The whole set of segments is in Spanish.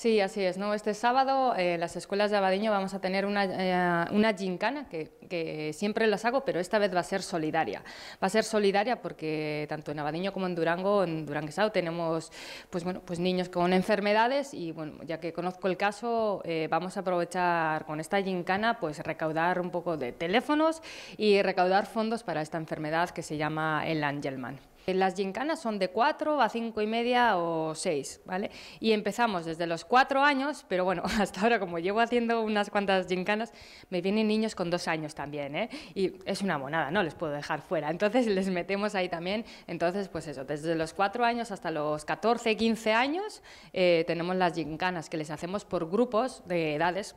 Sí, así es. ¿no? Este sábado en eh, las escuelas de Abadiño vamos a tener una, eh, gincana que, siempre las hago, pero esta vez va a ser solidaria. Va a ser solidaria porque tanto en Abadiño como en Durango, en Duranguesao, tenemos pues, bueno, pues niños con enfermedades y bueno, ya que conozco el caso, eh, vamos a aprovechar con esta gincana pues recaudar un poco de teléfonos y recaudar fondos para esta enfermedad que se llama el Angelman. Eh, las gincanas son de 4 a 5 y media o 6, ¿vale? Y empezamos desde los 4 años, pero bueno, hasta ahora como llevo haciendo unas cuantas gincanas, me vienen niños con 2 años también, ¿eh? Y es una monada, no les puedo dejar fuera. Entonces les metemos ahí también. Entonces, pues eso, desde los 4 años hasta los 14, 15 años eh, tenemos las gincanas que les hacemos por grupos de edades.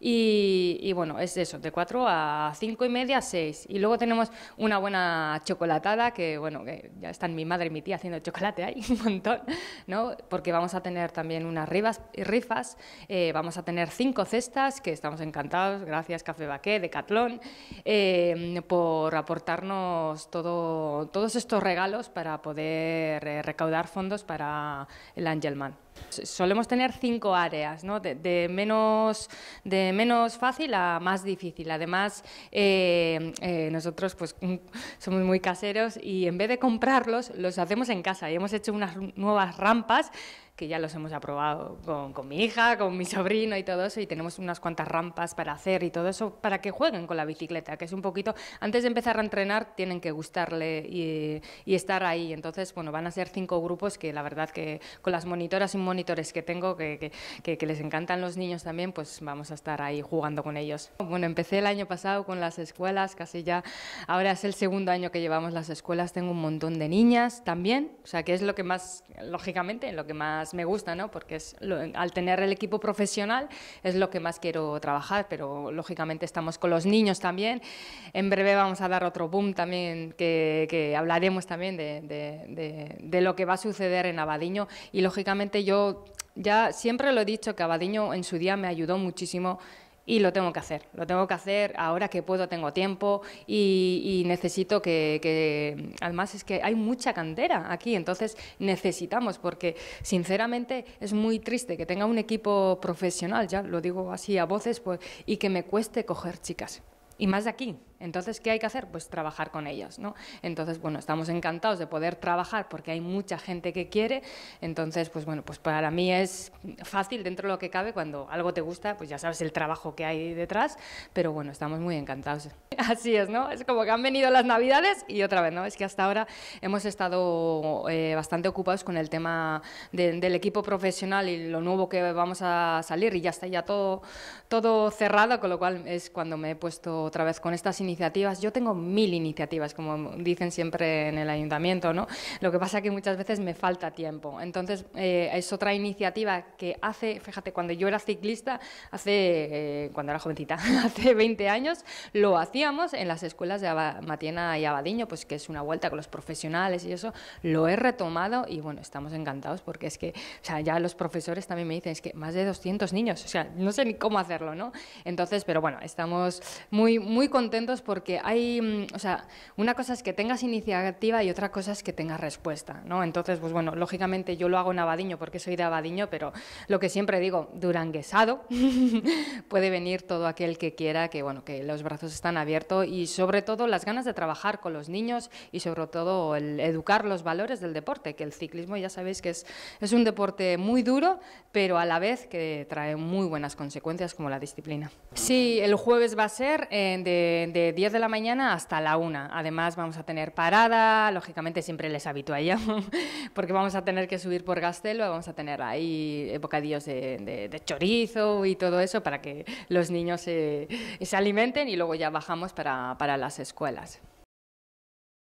Y, y bueno, es eso, de 4 a 5 y media, 6. Y luego tenemos una buena chocolatada que, bueno, que ya están mi madre y mi tía haciendo chocolate ahí, un montón, ¿no? Porque vamos a tener también unas rifas, eh, vamos a tener cinco cestas, que estamos encantados, gracias Café Baqué, Decathlon, eh, por aportarnos todo, todos estos regalos para poder eh, recaudar fondos para el Angelman solemos tener cinco áreas, de, menos, de menos fácil a más difícil. Además, eh, eh, nosotros pues, somos muy caseros y en vez de comprarlos, los hacemos en casa y hemos hecho unas nuevas rampas que ya los hemos aprobado con, con, mi hija, con mi sobrino y todo eso, y tenemos unas cuantas rampas para hacer y todo eso, para que jueguen con la bicicleta, que es un poquito, antes de empezar a entrenar tienen que gustarle y, estar ahí. Entonces, bueno, van a ser cinco grupos que la verdad que con las monitoras y monitores que tengo, que, que, que les encantan los niños también, pues vamos a estar ahí jugando con ellos. Bueno, empecé el año pasado con las escuelas, casi ya, ahora es el segundo año que llevamos las escuelas, tengo un montón de niñas también, o sea, que es lo que más, lógicamente, lo que más me gusta, ¿no? Porque es al tener el equipo profesional es lo que más quiero trabajar, pero lógicamente estamos con los niños también. En breve vamos a dar otro boom también, que, hablaremos también de, de, de lo que va a suceder en Abadiño y lógicamente yo ya siempre lo he dicho que Abadiño en su día me ayudó muchísimo y lo tengo que hacer. Lo tengo que hacer ahora que puedo, tengo tiempo y, necesito que, Además es que hay mucha cantera aquí, entonces necesitamos, porque sinceramente es muy triste que tenga un equipo profesional, ya lo digo así a voces, pues, y que me cueste coger chicas. Y más de aquí, entonces, ¿qué hay que hacer? Pues trabajar con ellas, ¿no? Entonces, bueno, estamos encantados de poder trabajar porque hay mucha gente que quiere. Entonces, pues bueno, pues para mí es fácil dentro de lo que cabe. Cuando algo te gusta, pues ya sabes el trabajo que hay detrás. Pero bueno, estamos muy encantados. Así es, ¿no? Es como que han venido las navidades y otra vez, ¿no? Es que hasta ahora hemos estado eh, bastante ocupados con el tema del equipo profesional y lo nuevo que vamos a salir y ya está ya todo, todo cerrado, con lo cual es cuando me he puesto otra vez con estas iniciativas. Yo tengo mil iniciativas, como dicen siempre en el ayuntamiento, ¿no? Lo que pasa es que muchas veces me falta tiempo. Entonces, eh, es otra iniciativa que hace, fíjate, cuando yo era ciclista, hace, eh, cuando era jovencita, hace 20 años, lo hacíamos en las escuelas de Matiena y Abadiño, pues que es una vuelta con los profesionales y eso, lo he retomado y bueno, estamos encantados porque es que, sea, ya los profesores también me dicen, es que más de 200 niños, o sea, no sé ni cómo hacerlo, ¿no? Entonces, pero bueno, estamos muy, muy contentos porque hay, mm, o sea, una cosa es que tengas iniciativa y otra cosa es que tengas respuesta, ¿no? Entonces, pues bueno, lógicamente yo lo hago en Abadiño porque soy de Abadiño, pero lo que siempre digo, duranguesado, puede venir todo aquel que quiera, que bueno, que los brazos están abiertos y sobre todo las ganas de trabajar con los niños y sobre todo el educar los valores del deporte, que el ciclismo ya sabéis que es, es un deporte muy duro, pero a la vez que trae muy buenas consecuencias como la disciplina. Sí, el jueves va a ser eh, de 10 de la mañana hasta la 1. Además vamos a tener parada, lógicamente siempre les habituallamos, porque vamos a tener que subir por Gastelo, vamos a tener ahí bocadillos de, chorizo y todo eso para que los niños se, alimenten y luego ya bajamos para las escuelas.